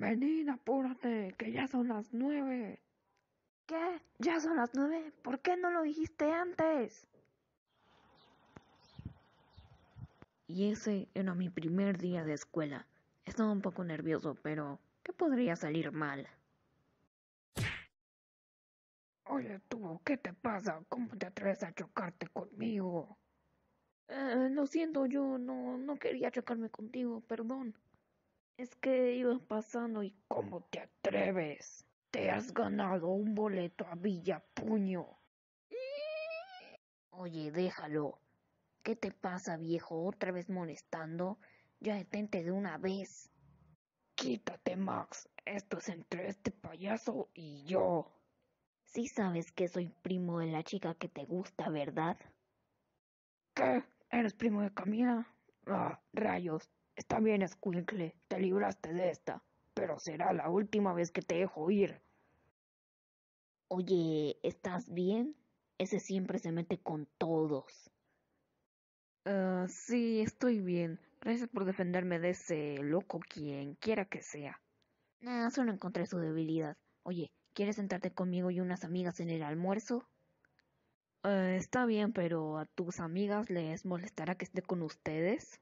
Venid, apúrate, que ya son las nueve. ¿Qué? ¿Ya son las nueve? ¿Por qué no lo dijiste antes? Y ese era mi primer día de escuela. Estaba un poco nervioso, pero ¿qué podría salir mal? Oye tú, ¿qué te pasa? ¿Cómo te atreves a chocarte conmigo? Eh, lo siento, yo no, no quería chocarme contigo, perdón. Es que ibas pasando y ¿cómo te atreves? Te has ganado un boleto a Villapuño. Oye, déjalo. ¿Qué te pasa, viejo? ¿Otra vez molestando? Ya detente de una vez. Quítate, Max. Esto es entre este payaso y yo. Sí sabes que soy primo de la chica que te gusta, ¿verdad? ¿Qué? ¿Eres primo de Camila? Ah, rayos, Está bien, Squinkle, te libraste de esta, pero será la última vez que te dejo ir. Oye, ¿estás bien? Ese siempre se mete con todos. Ah, sí, estoy bien. Gracias por defenderme de ese loco quien quiera que sea. Nah, solo encontré su debilidad. Oye, ¿quieres sentarte conmigo y unas amigas en el almuerzo? Ah, está bien, pero a tus amigas les molestará que esté con ustedes.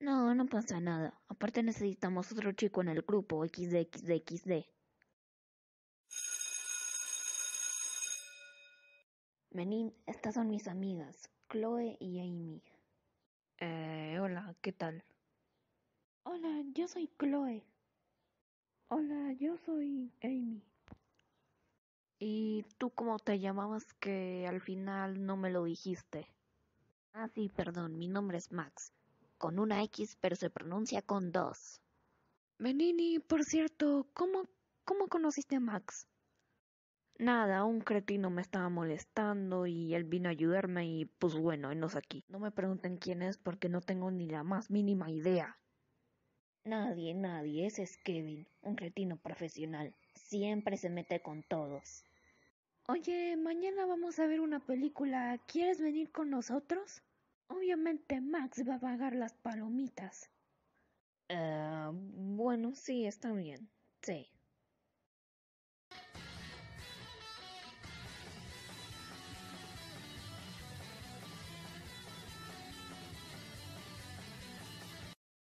No, no pasa nada. Aparte necesitamos otro chico en el grupo XDXDXD. Menin, estas son mis amigas, Chloe y Amy. Eh, hola, ¿qué tal? Hola, yo soy Chloe. Hola, yo soy Amy. ¿Y tú cómo te llamabas que al final no me lo dijiste? Ah, sí, perdón, mi nombre es Max con una X, pero se pronuncia con dos. Menini, por cierto, ¿cómo, cómo conociste a Max? Nada, un cretino me estaba molestando y él vino a ayudarme y pues bueno, enos aquí. No me pregunten quién es porque no tengo ni la más mínima idea. Nadie, nadie, ese es Kevin, un cretino profesional. Siempre se mete con todos. Oye, mañana vamos a ver una película. ¿Quieres venir con nosotros? Obviamente Max va a pagar las palomitas. Eh, bueno, sí, está bien. Sí.